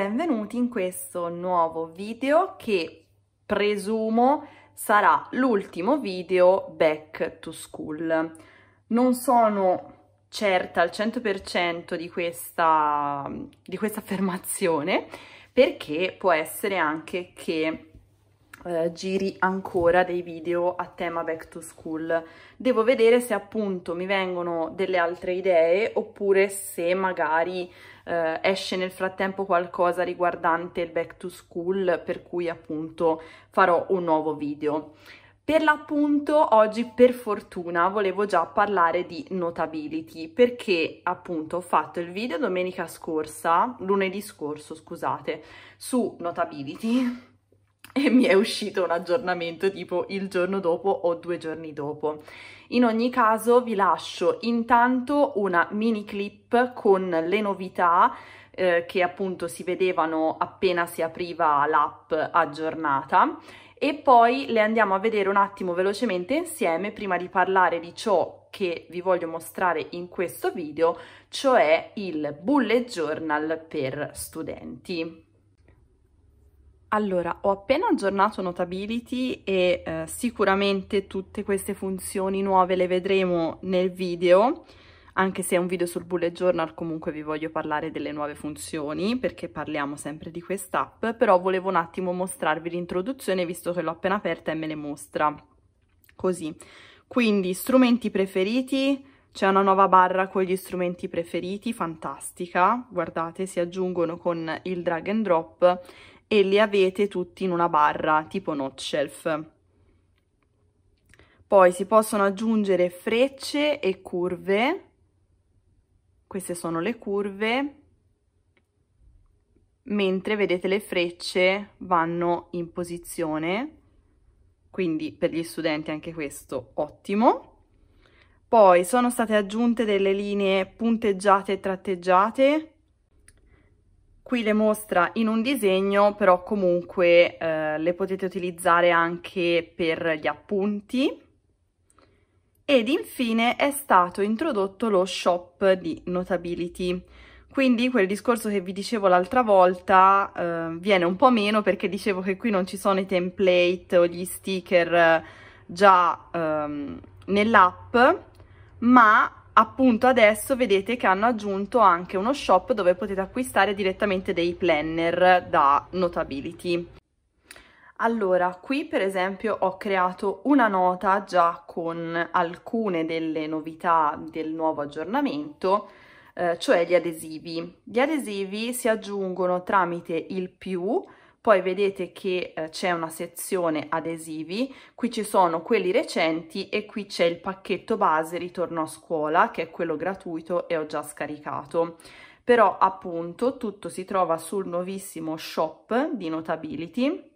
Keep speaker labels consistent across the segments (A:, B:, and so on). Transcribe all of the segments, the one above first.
A: benvenuti in questo nuovo video che presumo sarà l'ultimo video back to school. Non sono certa al 100% di questa, di questa affermazione perché può essere anche che eh, giri ancora dei video a tema back to school. Devo vedere se appunto mi vengono delle altre idee oppure se magari eh, esce nel frattempo qualcosa riguardante il back to school per cui appunto farò un nuovo video. Per l'appunto oggi per fortuna volevo già parlare di notability perché appunto ho fatto il video domenica scorsa, lunedì scorso scusate, su notability e mi è uscito un aggiornamento tipo il giorno dopo o due giorni dopo. In ogni caso vi lascio intanto una mini clip con le novità eh, che appunto si vedevano appena si apriva l'app aggiornata e poi le andiamo a vedere un attimo velocemente insieme prima di parlare di ciò che vi voglio mostrare in questo video, cioè il bullet journal per studenti. Allora, ho appena aggiornato Notability e eh, sicuramente tutte queste funzioni nuove le vedremo nel video, anche se è un video sul bullet journal comunque vi voglio parlare delle nuove funzioni perché parliamo sempre di quest'app, però volevo un attimo mostrarvi l'introduzione visto che l'ho appena aperta e me le mostra così. Quindi strumenti preferiti, c'è una nuova barra con gli strumenti preferiti, fantastica, guardate si aggiungono con il drag and drop e li avete tutti in una barra tipo shelf. Poi si possono aggiungere frecce e curve, queste sono le curve, mentre vedete le frecce vanno in posizione, quindi per gli studenti anche questo ottimo. Poi sono state aggiunte delle linee punteggiate e tratteggiate qui le mostra in un disegno però comunque eh, le potete utilizzare anche per gli appunti ed infine è stato introdotto lo shop di Notability quindi quel discorso che vi dicevo l'altra volta eh, viene un po' meno perché dicevo che qui non ci sono i template o gli sticker eh, già ehm, nell'app ma appunto adesso vedete che hanno aggiunto anche uno shop dove potete acquistare direttamente dei planner da Notability. Allora, qui per esempio ho creato una nota già con alcune delle novità del nuovo aggiornamento, eh, cioè gli adesivi. Gli adesivi si aggiungono tramite il più, poi vedete che eh, c'è una sezione adesivi, qui ci sono quelli recenti e qui c'è il pacchetto base ritorno a scuola che è quello gratuito e ho già scaricato. Però appunto tutto si trova sul nuovissimo shop di Notability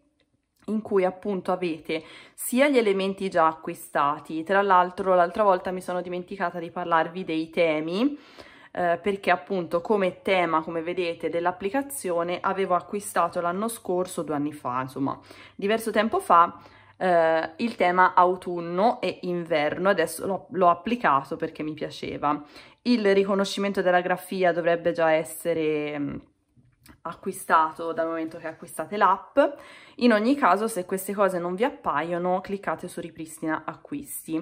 A: in cui appunto avete sia gli elementi già acquistati, tra l'altro l'altra volta mi sono dimenticata di parlarvi dei temi, eh, perché appunto come tema, come vedete, dell'applicazione avevo acquistato l'anno scorso, due anni fa, insomma, diverso tempo fa, eh, il tema autunno e inverno, adesso l'ho applicato perché mi piaceva. Il riconoscimento della grafia dovrebbe già essere acquistato dal momento che acquistate l'app. In ogni caso, se queste cose non vi appaiono, cliccate su ripristina acquisti.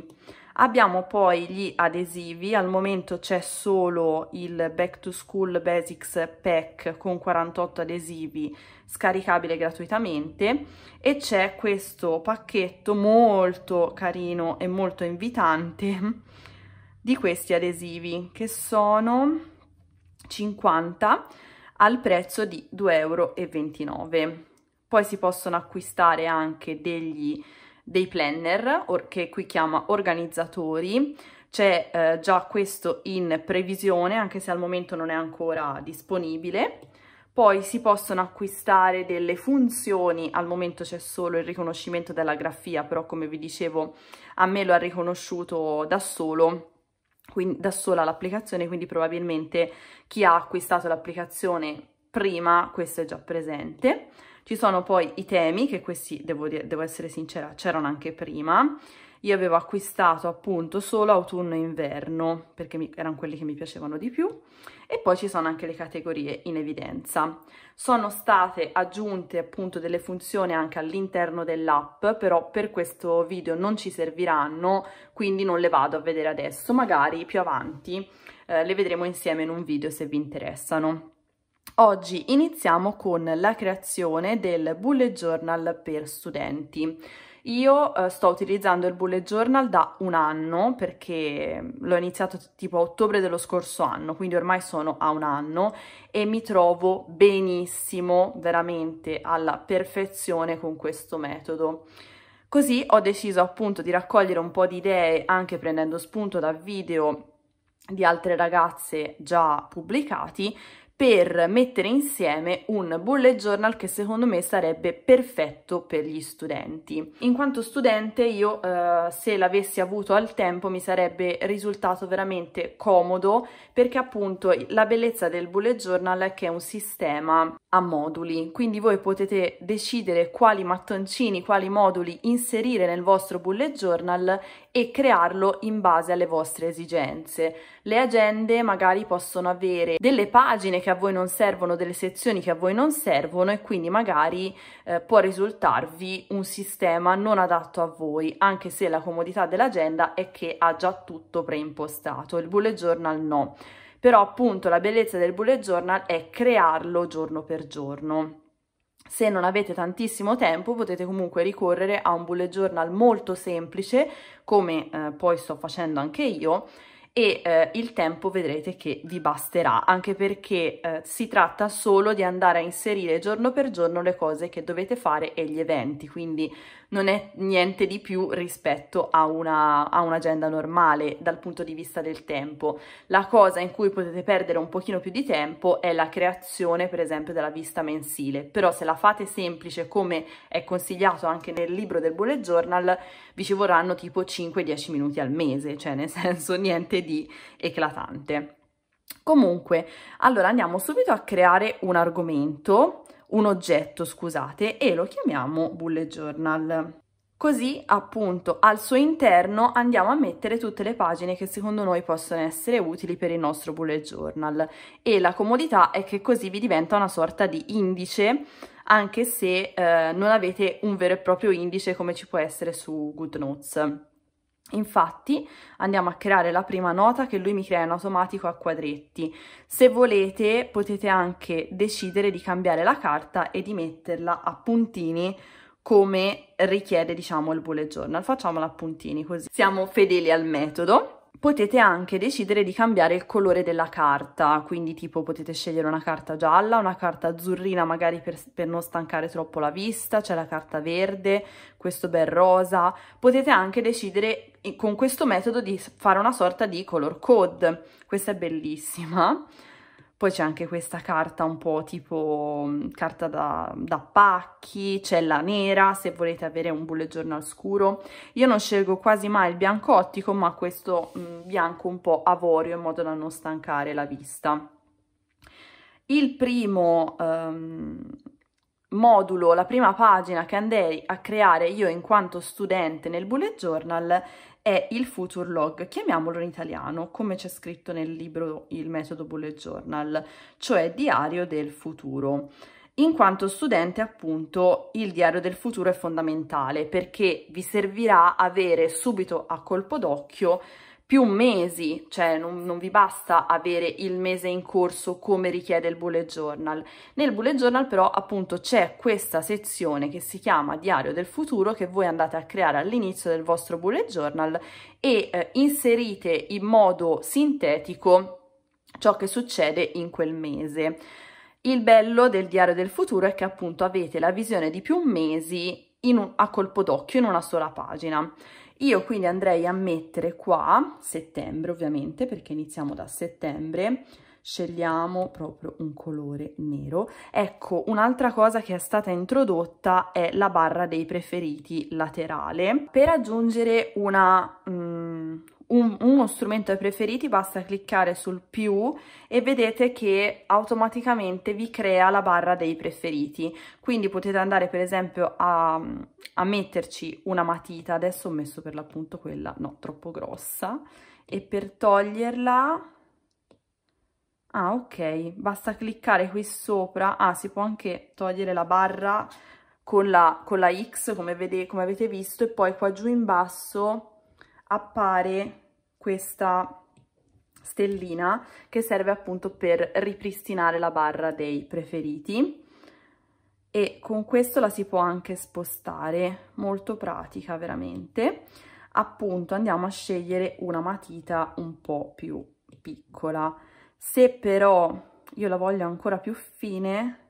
A: Abbiamo poi gli adesivi, al momento c'è solo il Back to School Basics Pack con 48 adesivi scaricabile gratuitamente e c'è questo pacchetto molto carino e molto invitante di questi adesivi che sono 50 al prezzo di 2,29 euro. Poi si possono acquistare anche degli, dei planner, or, che qui chiama organizzatori, c'è eh, già questo in previsione, anche se al momento non è ancora disponibile. Poi si possono acquistare delle funzioni, al momento c'è solo il riconoscimento della grafia, però come vi dicevo a me lo ha riconosciuto da solo quindi, da sola l'applicazione, quindi probabilmente chi ha acquistato l'applicazione prima questo è già presente. Ci sono poi i temi, che questi, devo, dire, devo essere sincera, c'erano anche prima io avevo acquistato appunto solo autunno e inverno, perché mi, erano quelli che mi piacevano di più, e poi ci sono anche le categorie in evidenza. Sono state aggiunte appunto delle funzioni anche all'interno dell'app, però per questo video non ci serviranno, quindi non le vado a vedere adesso, magari più avanti eh, le vedremo insieme in un video se vi interessano. Oggi iniziamo con la creazione del bullet journal per studenti. Io eh, sto utilizzando il bullet journal da un anno perché l'ho iniziato tipo a ottobre dello scorso anno, quindi ormai sono a un anno e mi trovo benissimo, veramente alla perfezione con questo metodo. Così ho deciso appunto di raccogliere un po' di idee anche prendendo spunto da video di altre ragazze già pubblicati per mettere insieme un bullet journal che secondo me sarebbe perfetto per gli studenti. In quanto studente io eh, se l'avessi avuto al tempo mi sarebbe risultato veramente comodo perché appunto la bellezza del bullet journal è che è un sistema a moduli, quindi voi potete decidere quali mattoncini, quali moduli inserire nel vostro bullet journal e crearlo in base alle vostre esigenze. Le agende magari possono avere delle pagine che che a voi non servono, delle sezioni che a voi non servono e quindi magari eh, può risultarvi un sistema non adatto a voi, anche se la comodità dell'agenda è che ha già tutto preimpostato, il bullet journal no. Però appunto la bellezza del bullet journal è crearlo giorno per giorno. Se non avete tantissimo tempo potete comunque ricorrere a un bullet journal molto semplice, come eh, poi sto facendo anche io, e eh, il tempo vedrete che vi basterà anche perché eh, si tratta solo di andare a inserire giorno per giorno le cose che dovete fare e gli eventi quindi non è niente di più rispetto a, una, a un'agenda normale dal punto di vista del tempo. La cosa in cui potete perdere un pochino più di tempo è la creazione per esempio della vista mensile, però se la fate semplice come è consigliato anche nel libro del bullet journal vi ci vorranno tipo 5-10 minuti al mese, cioè nel senso niente di eclatante. Comunque, allora andiamo subito a creare un argomento un oggetto, scusate, e lo chiamiamo bullet journal. Così appunto al suo interno andiamo a mettere tutte le pagine che secondo noi possono essere utili per il nostro bullet journal e la comodità è che così vi diventa una sorta di indice anche se eh, non avete un vero e proprio indice come ci può essere su GoodNotes. Infatti andiamo a creare la prima nota che lui mi crea in automatico a quadretti. Se volete potete anche decidere di cambiare la carta e di metterla a puntini come richiede diciamo il bullet journal. Facciamola a puntini così siamo fedeli al metodo. Potete anche decidere di cambiare il colore della carta, quindi tipo potete scegliere una carta gialla, una carta azzurrina magari per, per non stancare troppo la vista, c'è la carta verde, questo bel rosa. Potete anche decidere con questo metodo di fare una sorta di color code, questa è bellissima. Poi c'è anche questa carta un po' tipo mm, carta da, da pacchi, c'è la nera se volete avere un bullet journal scuro. Io non scelgo quasi mai il bianco ottico ma questo mh, mm, bianco un po' avorio in modo da non stancare la vista. Il primo, um, modulo, la prima pagina che andrei a creare io in quanto studente nel bullet journal è il future log, chiamiamolo in italiano, come c'è scritto nel libro Il metodo bullet journal, cioè diario del futuro. In quanto studente, appunto, il diario del futuro è fondamentale perché vi servirà avere subito a colpo d'occhio più mesi, cioè non, non, vi basta avere il mese in corso come richiede il bullet journal. Nel bullet journal però appunto c'è questa sezione che si chiama diario del futuro che voi andate a creare all'inizio del vostro bullet journal e eh, inserite in modo sintetico ciò che succede in quel mese. Il bello del diario del futuro è che appunto avete la visione di più mesi un, a colpo d'occhio in una sola pagina. Io quindi andrei a mettere qua, settembre ovviamente, perché iniziamo da settembre, scegliamo proprio un colore nero. Ecco, un'altra cosa che è stata introdotta è la barra dei preferiti laterale per aggiungere una, um, un, uno strumento ai preferiti, basta cliccare sul più e vedete che automaticamente vi crea la barra dei preferiti. Quindi potete andare per esempio a, a metterci una matita, adesso ho messo per l'appunto quella, no, troppo grossa, e per toglierla... Ah, ok, basta cliccare qui sopra. Ah, si può anche togliere la barra con la, con la X, come, vede, come avete visto, e poi qua giù in basso appare questa stellina che serve appunto per ripristinare la barra dei preferiti e con questo la si può anche spostare, molto pratica veramente. Appunto andiamo a scegliere una matita un po' più piccola. Se però io la voglio ancora più fine,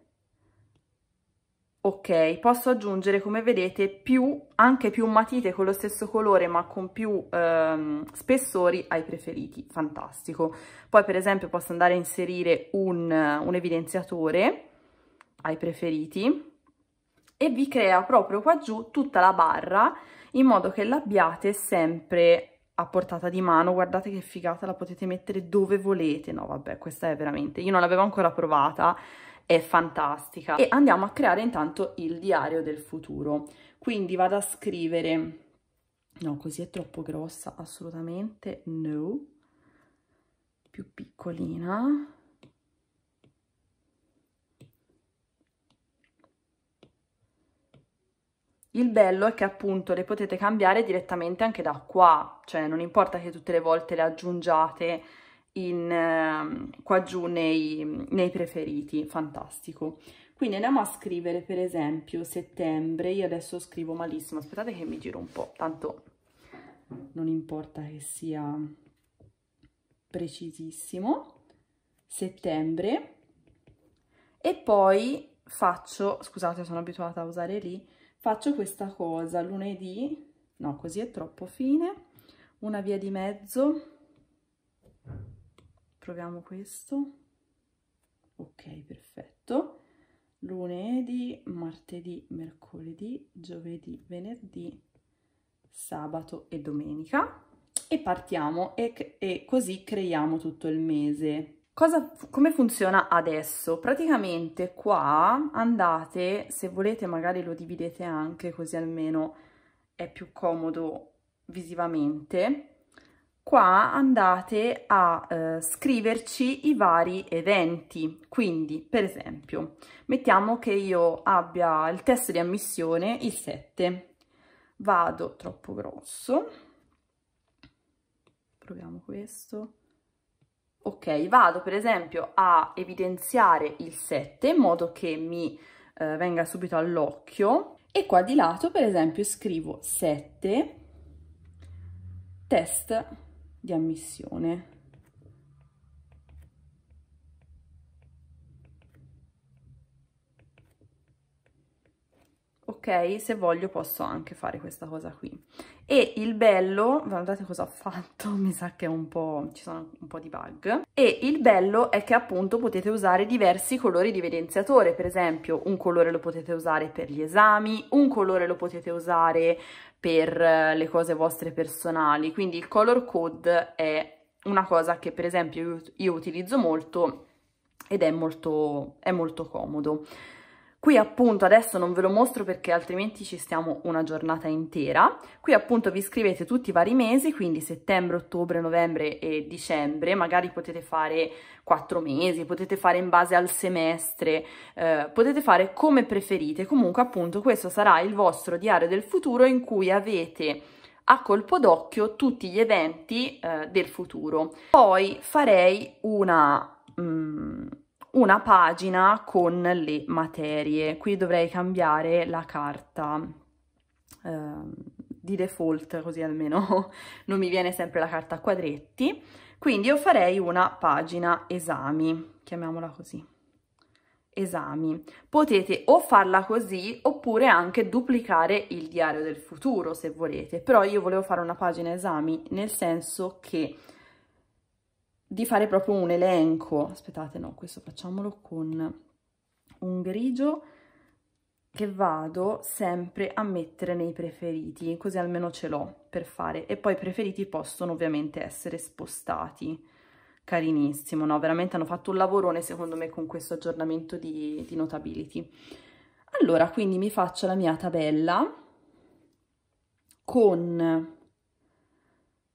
A: ok posso aggiungere come vedete più anche più matite con lo stesso colore ma con più ehm, spessori ai preferiti fantastico poi per esempio posso andare a inserire un, un evidenziatore ai preferiti e vi crea proprio qua giù tutta la barra in modo che l'abbiate sempre a portata di mano guardate che figata la potete mettere dove volete no vabbè questa è veramente io non l'avevo ancora provata è fantastica. E andiamo a creare intanto il diario del futuro. Quindi vado a scrivere... No, così è troppo grossa, assolutamente no. Più piccolina. Il bello è che appunto le potete cambiare direttamente anche da qua, cioè non importa che tutte le volte le aggiungiate in, eh, qua giù nei, nei preferiti, fantastico. Quindi andiamo a scrivere per esempio settembre, io adesso scrivo malissimo, aspettate che mi giro un po', tanto non importa che sia precisissimo, settembre, e poi faccio, scusate sono abituata a usare lì, faccio questa cosa lunedì, no così è troppo fine, una via di mezzo, proviamo questo ok perfetto lunedì martedì mercoledì giovedì venerdì sabato e domenica e partiamo e, e così creiamo tutto il mese Cosa, come funziona adesso? Praticamente qua andate, se volete magari lo dividete anche così almeno è più comodo visivamente, qua andate a eh, scriverci i vari eventi. Quindi, per esempio, mettiamo che io abbia il test di ammissione il 7. Vado troppo grosso. Proviamo questo. Ok, vado per esempio a evidenziare il 7 in modo che mi eh, venga subito all'occhio e qua di lato per esempio scrivo 7 test di ammissione. ok? Se voglio posso anche fare questa cosa qui e il bello, guardate cosa ho fatto, mi sa che un po', ci sono un po' di bug, e il bello è che appunto potete usare diversi colori di evidenziatore, per esempio un colore lo potete usare per gli esami, un colore lo potete usare per eh, le cose vostre personali, quindi il color code è una cosa che per esempio io, io utilizzo molto ed è molto, è molto comodo. Qui appunto adesso non ve lo mostro perché altrimenti ci stiamo una giornata intera. Qui appunto vi scrivete tutti i vari mesi, quindi settembre, ottobre, novembre e dicembre. Magari potete fare quattro mesi, potete fare in base al semestre, eh, potete fare come preferite. Comunque appunto questo sarà il vostro diario del futuro in cui avete a colpo d'occhio tutti gli eventi eh, del futuro. Poi farei una... Mm, una pagina con le materie. Qui dovrei cambiare la carta eh, di default, così almeno non mi viene sempre la carta a quadretti. Quindi io farei una pagina esami, chiamiamola così, esami. Potete o farla così oppure anche duplicare il diario del futuro se volete, però io volevo fare una pagina esami nel senso che di fare proprio un elenco. Aspettate, no, questo facciamolo con un grigio che vado sempre a mettere nei preferiti, così almeno ce l'ho per fare. E poi i preferiti possono ovviamente essere spostati. Carinissimo, no? Veramente hanno fatto un lavorone secondo me con questo aggiornamento di, di Notability. Allora, quindi mi faccio la mia tabella con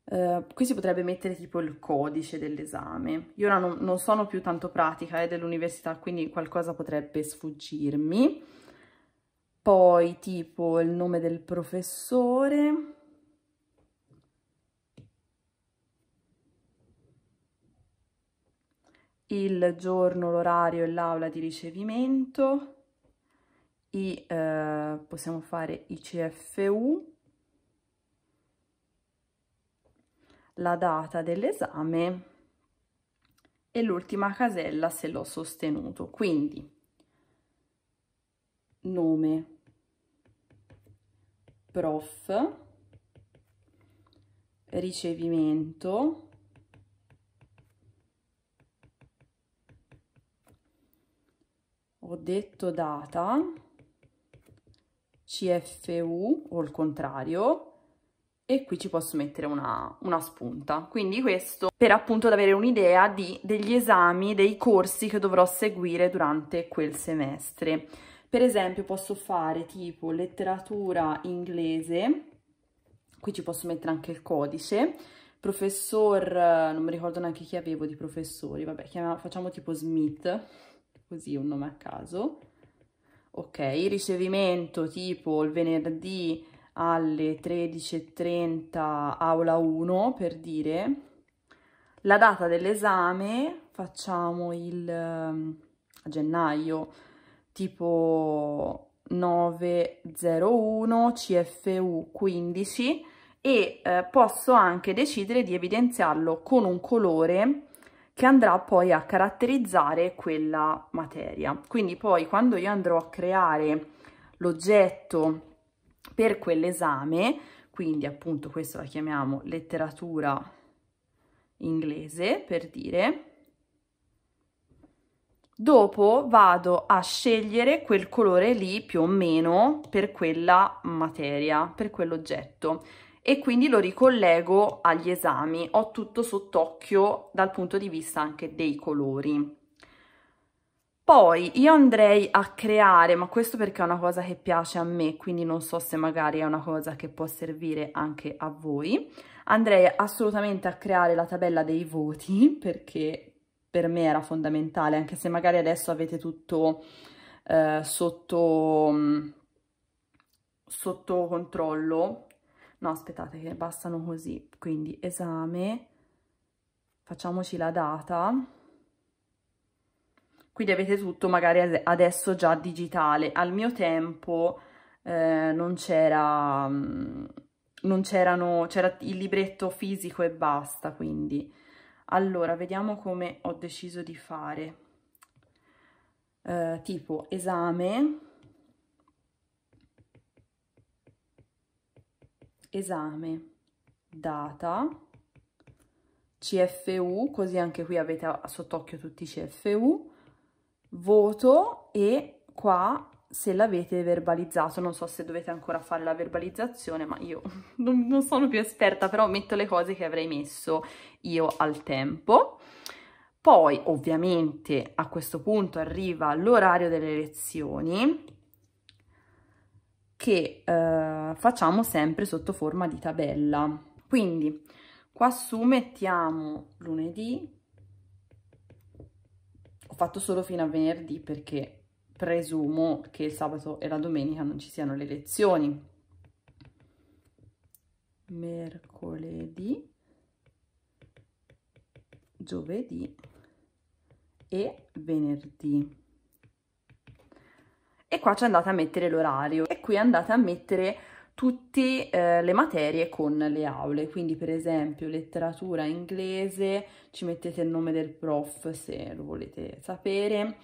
A: Ehm, qui si potrebbe mettere tipo il codice dell'esame. Io ora non, non, sono più tanto pratica eh, dell'università, quindi qualcosa potrebbe sfuggirmi. Poi tipo il nome del professore. Il giorno, l'orario e l'aula di ricevimento. I, uh, possiamo fare i CFU la data dell'esame e l'ultima casella se l'ho sostenuto. Quindi nome, prof, ricevimento, ho detto data, CFU o il contrario, e qui ci posso mettere una, una spunta. Quindi questo per appunto avere un'idea degli esami, dei corsi che dovrò seguire durante quel semestre. Per esempio posso fare tipo letteratura inglese, qui ci posso mettere anche il codice, professor, non mi ricordo neanche chi avevo di professori, vabbè, chiamiamo, facciamo tipo Smith, così un nome a caso. Ok, ricevimento tipo il venerdì alle 13.30 aula 1 per dire la data dell'esame facciamo il ehm, a gennaio tipo 901 CFU 15 e eh, posso anche decidere di evidenziarlo con un colore che andrà poi a caratterizzare quella materia. Quindi poi quando io andrò a creare l'oggetto per quell'esame, quindi appunto questo la chiamiamo letteratura inglese per dire, Dopo vado a scegliere quel colore lì più o meno per quella materia, per quell'oggetto e quindi lo ricollego agli esami, ho tutto sott'occhio dal punto di vista anche dei colori. Poi io andrei a creare, ma questo perché è una cosa che piace a me, quindi non so se magari è una cosa che può servire anche a voi, andrei assolutamente a creare la tabella dei voti perché per me era fondamentale, anche se magari adesso avete tutto eh, sotto, mm, sotto controllo. No, aspettate che bastano così, quindi esame, facciamoci la data quindi avete tutto magari adesso già digitale. Al mio tempo eh, non c'era, mm, non c'erano, c'era il libretto fisico e basta, quindi. Allora, vediamo come ho deciso di fare. Eh, tipo esame, esame, data, CFU, così anche qui avete sott'occhio tutti i CFU, voto e qua se l'avete verbalizzato, non so se dovete ancora fare la verbalizzazione, ma io non, non sono più esperta, però metto le cose che avrei messo io al tempo. Poi ovviamente a questo punto arriva l'orario delle lezioni che eh, facciamo sempre sotto forma di tabella. Quindi qua su mettiamo lunedì, ho fatto solo fino a venerdì perché presumo che il sabato e la domenica non ci siano le lezioni. Mercoledì, giovedì e venerdì. E qua ci andate a mettere l'orario e qui andate a mettere tutte eh, le materie con le aule, quindi per esempio letteratura inglese, ci mettete il nome del prof se lo volete sapere,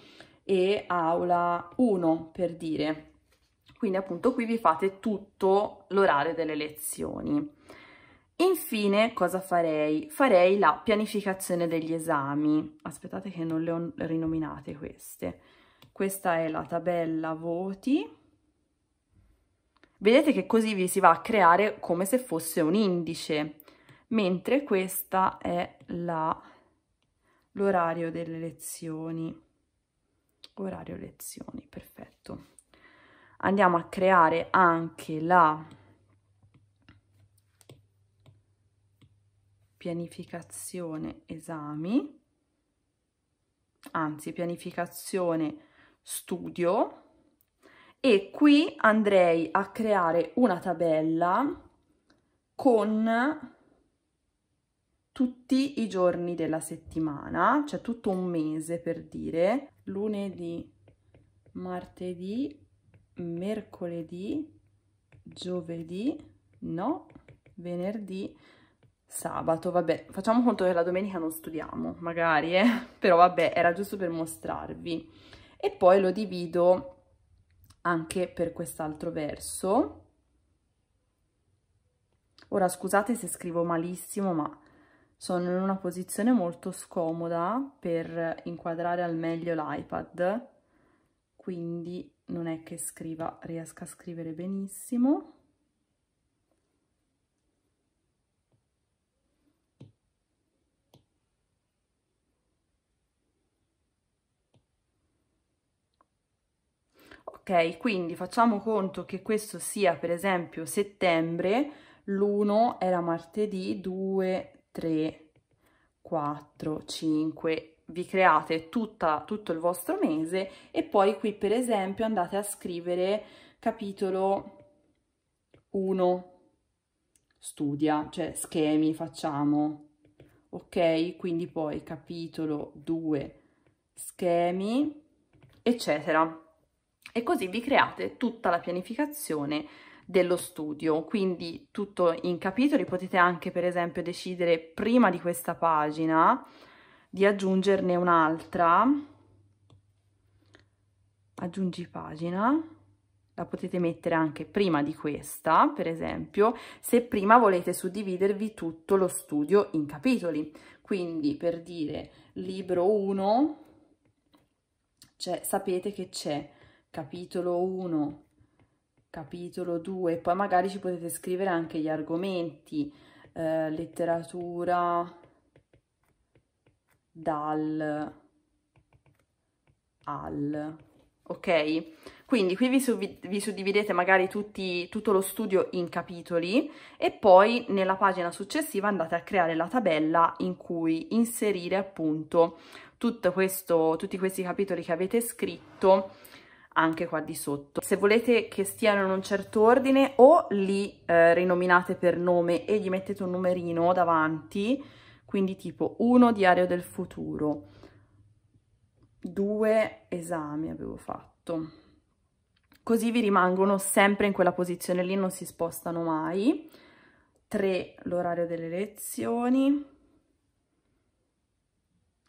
A: e aula 1 per dire. Quindi appunto qui vi fate tutto l'orario delle lezioni. Infine cosa farei? Farei la pianificazione degli esami. Aspettate che non le ho rinominate queste. Questa è la tabella voti Vedete che così vi si va a creare come se fosse un indice, mentre questa è l'orario delle lezioni. Orario lezioni, perfetto. Andiamo a creare anche la pianificazione esami, anzi pianificazione studio, e qui andrei a creare una tabella con tutti i giorni della settimana, cioè tutto un mese per dire, lunedì, martedì, mercoledì, giovedì, no, venerdì, sabato, vabbè, facciamo conto che la domenica non studiamo, magari, eh? però vabbè, era giusto per mostrarvi. E poi lo divido anche per quest'altro verso. Ora scusate se scrivo malissimo, ma sono in una posizione molto scomoda per inquadrare al meglio l'iPad, quindi non è che scriva, riesca a scrivere benissimo. ok? Quindi facciamo conto che questo sia per esempio settembre, l'1 era martedì, 2, 3, 4, 5, vi create tutta, tutto il vostro mese e poi qui per esempio andate a scrivere capitolo 1 studia, cioè schemi facciamo, ok? Quindi poi capitolo 2 schemi, eccetera e così vi create tutta la pianificazione dello studio, quindi tutto in capitoli, potete anche per esempio decidere prima di questa pagina di aggiungerne un'altra, aggiungi pagina, la potete mettere anche prima di questa, per esempio, se prima volete suddividervi tutto lo studio in capitoli. Quindi, per dire, libro 1, cioè, sapete che c'è capitolo 1, capitolo 2, poi magari ci potete scrivere anche gli argomenti, eh, letteratura dal al, ok? Quindi qui vi, vi suddividete magari tutti, tutto lo studio in capitoli e poi nella pagina successiva andate a creare la tabella in cui inserire appunto tutto questo, tutti questi capitoli che avete scritto anche qua di sotto. Se volete che stiano in un certo ordine o li eh, rinominate per nome e gli mettete un numerino davanti, quindi tipo 1 Diario del Futuro, 2 Esami avevo fatto. Così vi rimangono sempre in quella posizione lì, non si spostano mai. 3 l'orario delle lezioni.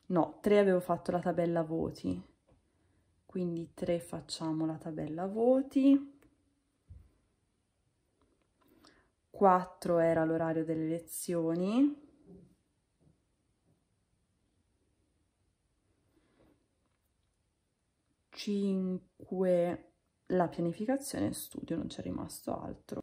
A: No, 3 avevo fatto la tabella voti quindi 3 facciamo la tabella voti, 4 era l'orario delle lezioni, 5 la pianificazione studio, non c'è rimasto altro.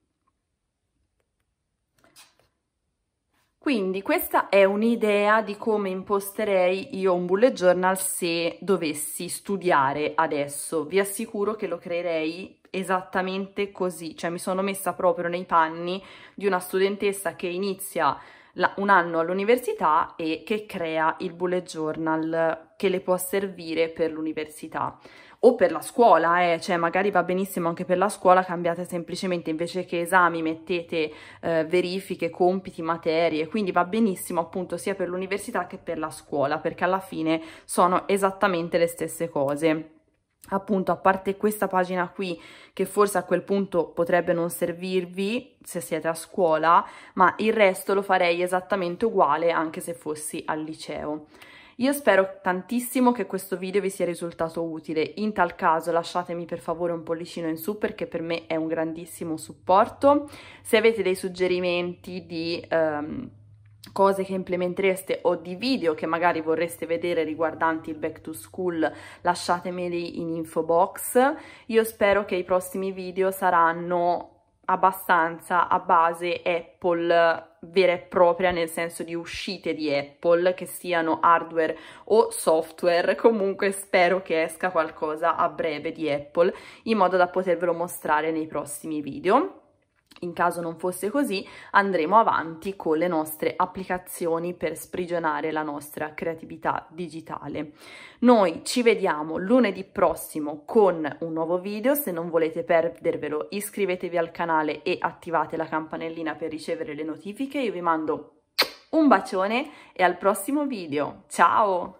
A: Quindi questa è un'idea di come imposterei io un bullet journal se dovessi studiare adesso. Vi assicuro che lo creerei esattamente così, cioè mi sono messa proprio nei panni di una studentessa che inizia la, un anno all'università e che crea il bullet journal che le può servire per l'università o per la scuola, eh, cioè magari va benissimo anche per la scuola, cambiate semplicemente invece che esami mettete eh, verifiche, compiti, materie, quindi va benissimo appunto sia per l'università che per la scuola, perché alla fine sono esattamente le stesse cose appunto a parte questa pagina qui che forse a quel punto potrebbe non servirvi se siete a scuola ma il resto lo farei esattamente uguale anche se fossi al liceo io spero tantissimo che questo video vi sia risultato utile, in tal caso lasciatemi per favore un pollicino in su perché per me è un grandissimo supporto. Se avete dei suggerimenti di... Um, cose che implementereste o di video che magari vorreste vedere riguardanti il back to school lasciatemeli in info box io spero che i prossimi video saranno abbastanza a base Apple vera e propria nel senso di uscite di Apple, che siano hardware o software, comunque spero che esca qualcosa a breve di Apple in modo da potervelo mostrare nei prossimi video. In caso non fosse così, andremo avanti con le nostre applicazioni per sprigionare la nostra creatività digitale. Noi ci vediamo lunedì prossimo con un nuovo video, se non volete perdervelo iscrivetevi al canale e attivate la campanellina per ricevere le notifiche. Io vi mando un bacione e al prossimo video. Ciao!